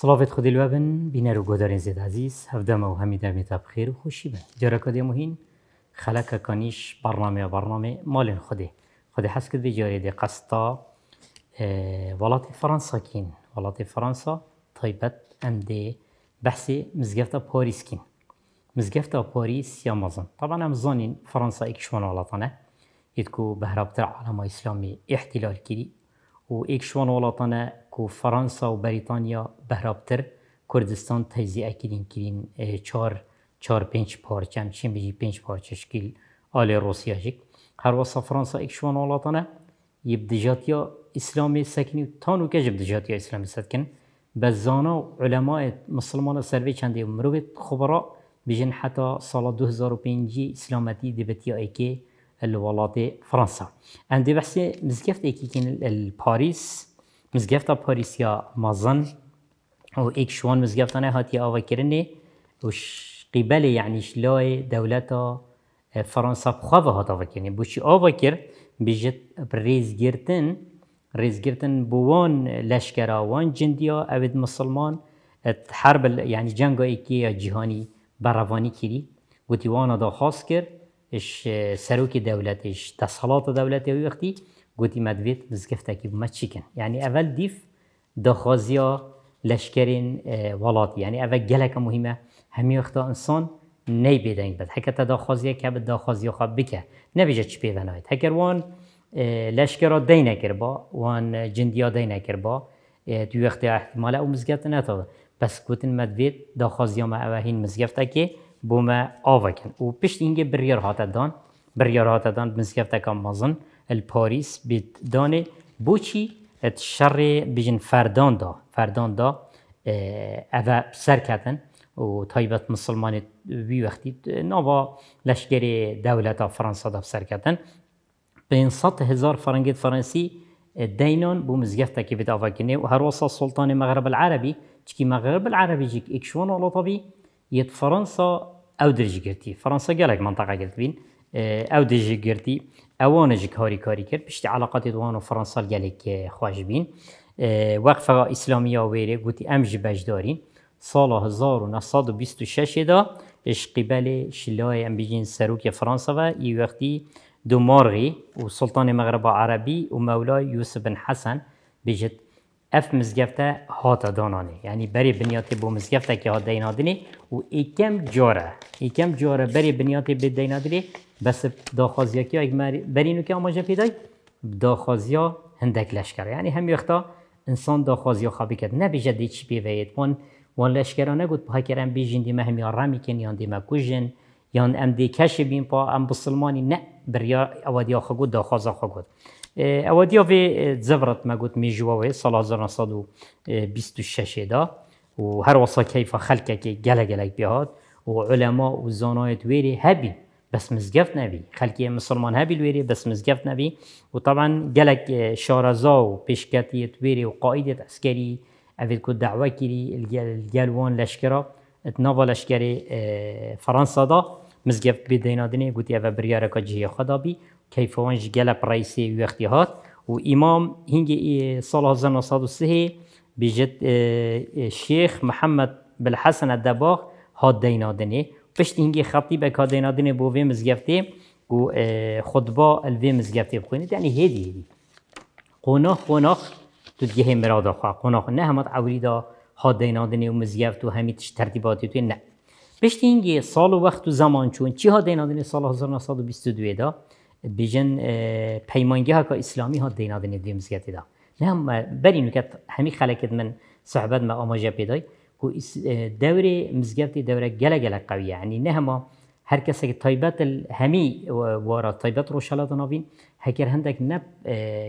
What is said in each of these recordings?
سلاوێت خودی لوا بن بینەر و گۆدارێن زێد عزیز هەفدەمە و هەمیدا مێتا خیر و خوشی بن جارەکە دێ مهین خەلەکەکانیش بەڕنامێ خوده مالێن خودێ خودی حەز کرد جارێ ولات فرانسا کین ولات فرانسا طیبت ام ئەم بحث مزگفت پاریس کین مزگفت پاریس یا مزن طبعا هم زانین شمان ولاتانه وڵاتانە یتکو بهرابتر عەلەما اسلامی احتلال کری و ایک شوان ولاتان کو فرانسا و بریتانیا بهرابتر کردستان تجزیه کردن کردن چار چار پنج پارچه هم چیم پنج پارچه شکل آل روسیا جک هر واسه فرانسا ایک شوان یب دجاتیا اسلامی سکنی تانو کجب یب دجاتیا اسلامی سکن بزانا علماء مسلمان سروی چند مروبت خبراء بجن حتی سال 2005 اسلامتی دیبتیا ایکی الولاية فرنسا عندي بحسي مزقفت ايكي كين الباريس مزقفتا باريس يا مازن و ايك شوان مزقفتا انا هاتي اوا كرني وش قبالي يعني شلاي دولتا اه، فرنسا بخواه هاتا كرني بوشي اوا كر بجت بريز جرتن ريز جرتن بوان لشكرا وان جنديا ابد مسلمان حرب يعني جنگا ايكي جهاني براواني كيري گوتی وانا دا خاص کرد ش سەرۆکی دەولەتیش دەسەڵاتە دەولەتی وەختی گوتی مەدوێت بزگەفتەکی بمە چیکن یعنی اول دیف دخوازیا لەشکرین وڵاتی یعنی ئەڤە گەلەکە مهمە انسان وەختا ئەسان نەی بێدەنگ بێت هەکەتە داخوازیە کە بە داخوازیخوا بکە نەبیژە چی وان هەکەوان لەشکرا دەی نەکرد با، وان جندیا دەی نەکرد بە توی وەختی احتیمالە ئەو مزگەتە نەتەوە بەس گوتن مەدوێت داخوازیەمە ئەوە هین مزگەفتەکێ بوما آوکن و پشت اینگه بریار هاتا دان بریار هاتا دان بمزگفت کام مازن الپاریس بیت دانه بوچی ات شر بجن فردان دا فردان دا اوه سرکتن و تایبت مسلمان وی وقتی نوا لشکر دولت فرانسا دا سرکتن بین صد هزار فرنگیت فرانسی دينون بومزجفتا كيف تافاكيني وهروسا سلطان المغرب العربي تشكي مغرب العربي جيك اكشون ولا يت فرنسا ئەو درژگرتی گلک منطقه منطقه بین او در ئەوانەژک هاری کاری کرد پشت علاقات دوان و فەەنسا گلک خواهش بین وەقفەوە ئیسلامیا وێرە گوتی امج ژ سال و 1926دا پێشقیبەلێ شلای فرانسه و ای وقتی دو مارغی و سلطان مغرب عربی و یوسف بن حسن بجد اف مزگفته هاتا دانانی. یعنی بری بنیاتی بو مزگفته که هات دینادنی و ایکم جاره ایکم جاره بری بنیاتی به دینادنی بس داخوازیا که اگر بری نو که آماجه پیدای هندک لشکره یعنی هم یختا انسان داخوازیا خوابی کرد نبیجه دی چی بیوید وان وان لشکرانه نگود. پا کرم بیجین دیمه هم یا کن یا دیمه کجن یا ام دی کشی بین پا ام بسلمانی نه بریا اوادیا خود داخوازا خود او دیو وی زبرت ما گوت می میژوەوەی ساڵ 1926 دا و هر وصا کیف خلق کی گلا گلا بیاد و علما و زۆنایەت وێری هبی بس مزگفت نبی خلق مسلمان هبی وێری بس مزگفت نبی و طبعا گلا شارزا و پێشکەتیت وێری و قائیدێت عسکری ئەێت کو داواکیری گەلوان لەشکرا ناوە لەشکری دا مزگفت به دینادنه گوتی اوه بریارکا جهی خدا بی کیفوان جگل پرایسی وقتی هات و امام هنگ سال 1903 بجد شیخ محمد بلحسن الدباغ هات دینادنه پشت هنگ خطیب که دینادنه وی مزگفته و خطبه الوی مزگفته بخونید یعنی هیدی هیدی قناخ قناخ تو دیگه مرادا خواه قناخ نه همت عوری دا هات دینادنه و مزگفت و همیتش ترتیباتی توی نه بشتین سال و وقت و زمان چون چی ها دینا سال 1922 دا بیجن پیمانگی ها که اسلامی ها دینادن دی دیم دا نه هم بر که همی خلکت من صحبت ما آماجه پیدای که دوره مزگرتی دوره گله گله قوی یعنی نه هم هر کسی که طیبت همی وارد طیبت رو شلات نابین هکر هندک نب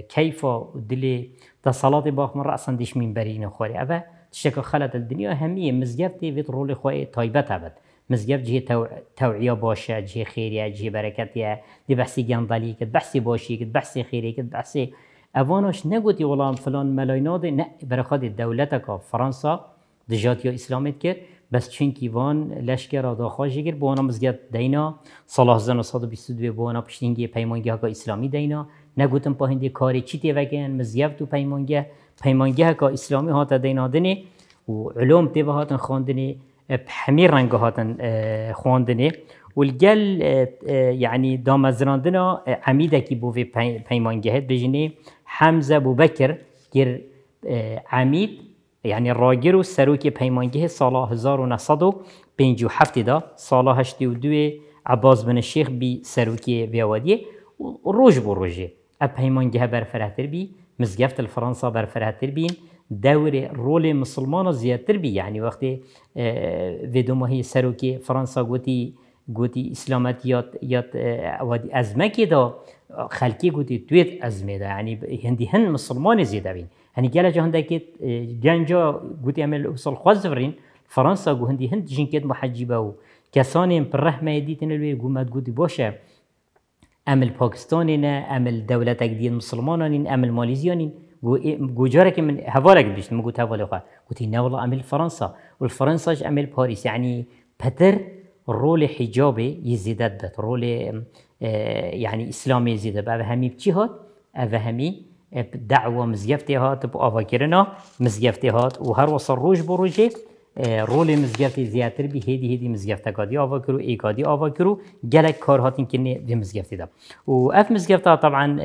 کیف و دلی دا سالات باق من دشمین دیش مین خوری خواری اوه دنیا همی مزگرتی وید رول خواهی مزگەف جێ تەوعە بۆشە جێ خێریە جێ بەرەکەتە دی بەسی گەندەلی کرد بەسی بۆشی کرد بەسی خێری کرد بەسی فلان نەگوتی وەڵام فلان مەلۆینۆدی بەرەخوادی دەولەتەکە فەەنسا یا ئیسلامیت کرد بەس چینکی وان لەشکە ڕداخواژی کرد بۆ مزگەت دەینا پشتینگی پیمانگی ها پشتنگی اسلامی ئیسلامی دەینا نەگوتم پاهندی کاری چی پیمانگی، مزیەفت و پەیمانگە پەیمانگەهکە ئیسلامی هاتە دەینادنێ و علوم تی بهاتن خواندنی. بحمی رنگ هاتن خواندنه والجل يعني یعنی دامزراندنا عميدة كي بو في پیمانگهت بجني حمزة بو بكر كير عميد يعني یعنی راجر و سروک پیمانگه سال 1957 دا سال 82 عباس بن الشيخ بي سروك بيواديه روج بو بر پیمانگه برفرهتر بی مزگفت بر برفرهتر بین، دور رول مسلمان زیادتر بی یعنی وقتی و دو ماهی سروکی فرانسا گوتی گوتی اسلامت یاد یاد از مکی دا خلکی گوتی تویت از دا، یعنی هندی هن مسلمان زیاده بین هنی گله جهان دکت جنجا گوتی عمل اصول خواز فرین فرانسا گو هندی هند جنکت محجبه و کسانی پر رحمه دیتن الوی گومت گوتی باشه امل پاکستانین امل دولتک مسلمانان مسلمانانین امل مالیزیانین جوجارك من هفالك بيش ما قلت هفالك خا قلت إنه والله عمل فرنسا والفرنسا أمل باريس يعني بتر رول حجابي يزيد دت رول اه، يعني اسلامي يزيد بعد همي بچی بعد همي اه، دعوه مزيفتي هات بو كرنا مزيفتي هات وهر وصل روج بروجي اه، رول مزيفتي زیاتر بي هيدي هدی مزگفته کادی آوا إي ای کادی جلك کرو كني کار هاتین کنی دا طبعا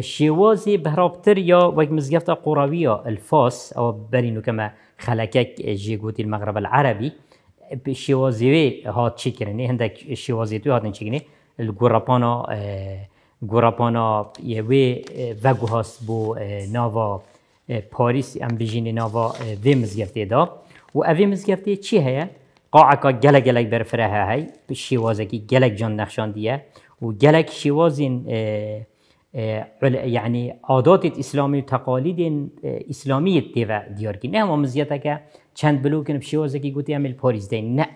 شیوازی بەراابتر یا وەک یا یا او ئەوە بەرین وکەمە خەلەکەک ژێگوتی المغرب العربی شێوازیێ هات چیکردنی هەندێک ها توی هاتن چینێ یه وی وگو بەگوهاست با نوا پاریس ئەم نوا ناوا وێ دا و اوی مزگەفتێ چی هەیە؟ قاعەکە گەلە گەلک بەرفرە هەی که گلک جان نخشان دیه و گەلک شێوازین یعنی عادات اسلامی و تقالید اسلامی دیو دیارگی نه هم که چند بلوکن بشیوازه که گویی عمل پاریز دین نه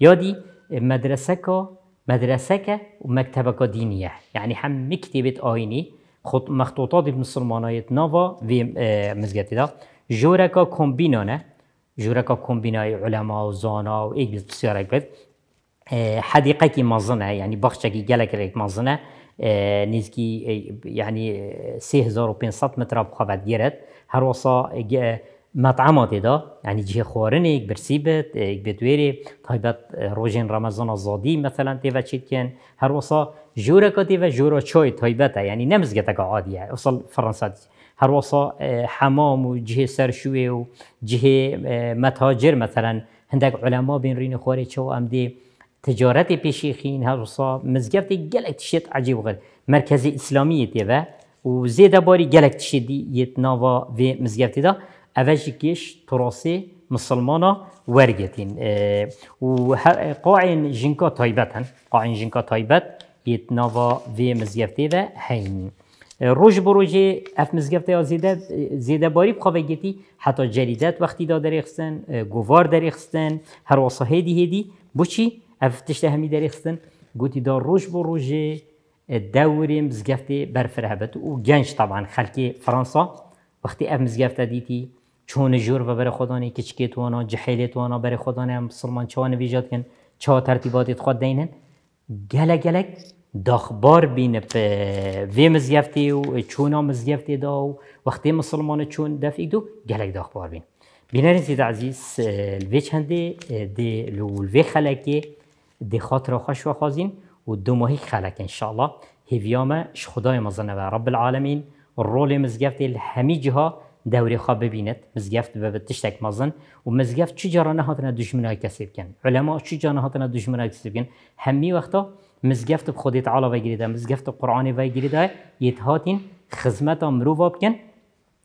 یادی مدرسه که مدرسه که و مکتب که دینیه یعنی هم مکتبت آینی خود مخطوطات مسلمانایت نوا و مزگتی دا جورکا که کمبینانه جوره کمبینای علما و زانا و ایگل بسیاره کرد حدیقه که مزنه یعنی بخشه که مزنه یعنی، هزار يعني 3500 متر بخواهد جرت هر وصا مطعم دیدا یعنی جه خورن یک برسیبت یک بدویری تایبت روژین رمضان آزادی مثلا تیوه چید کن هر وصا جوره که تیوه جوره چای تایبته یعنی نمزگه که عادیه اصلا هر وصا حمام و جه سرشوه و جه متاجر مثلا هندک علما بین رین خوری چو ام تجارت پیشیخی هر روزا مزگفت گلک تشید عجیب غل مرکز اسلامی تیوه و زیده باری گلک تشیدی یت ناوا و مزگفتی دا اوش کش تراسی مسلمان ورگتین و قاین جنکا تایبتن قاعین جنکا تایبت یت ناوا و مزگفتی دا هین روش بروجه اف مزگفته زیده زیده باری بخواه حتی جریدت وقتی دا دریخستن گوار دریخستن هر واسه هیدی هیدی هفتش همی داری خستن قلت دا روش دوری روجی بر فرهبت و گنج طبعا خلقی فرانسه. وقتی اف مزگفت دیتی چون جور و بر تو آن وانا تو وانا بر خودانی هم سلمان چه نویجات کن چه ترتیباتیت خود دینن گله گله داخبار بین به وی مزگفتی و آم مزگفتی دا و وقتی مسلمان چون دفع دو گلک داخبار بین بینرین سید عزیز الوی دی لو دی را خوش و خوازين ودو هيك خلك ان شاء الله هفياما ش خداي مزنا رب العالمین رول مزقفت الهمی جها دوری خواب ببینت مزگفت به تشتک مازن و مزگفت چی جارا نهاتنا دشمنای کسب کن علما چی جارا نهاتنا دشمنای کسب کن همی وقتا مزگفت به خودت علا و گریده مزگفت قرآن و گریده یتهاتین خدمت مرو کن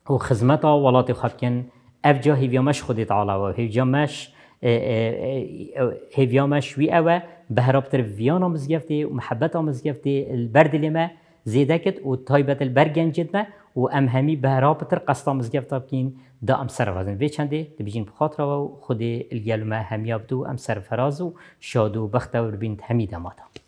و خدمت ولات خواب کن اف جا هیویامش خودت تعالی و هیویامش هيفيا اه، اه، اه، ما شوي أوا بهربتر فيانا مزجفتي ومحبتها مزجفتي البرد کت و اللي ما زيدكت وطيبة البرجن جدنا وام همي بهرابتر قصتا مزجفتا بكين دا ام سرفازن في چنده تبجين بخاطر و خود الگلمه همیابدو ام فرازو شادو بخت و بنت همی دماتا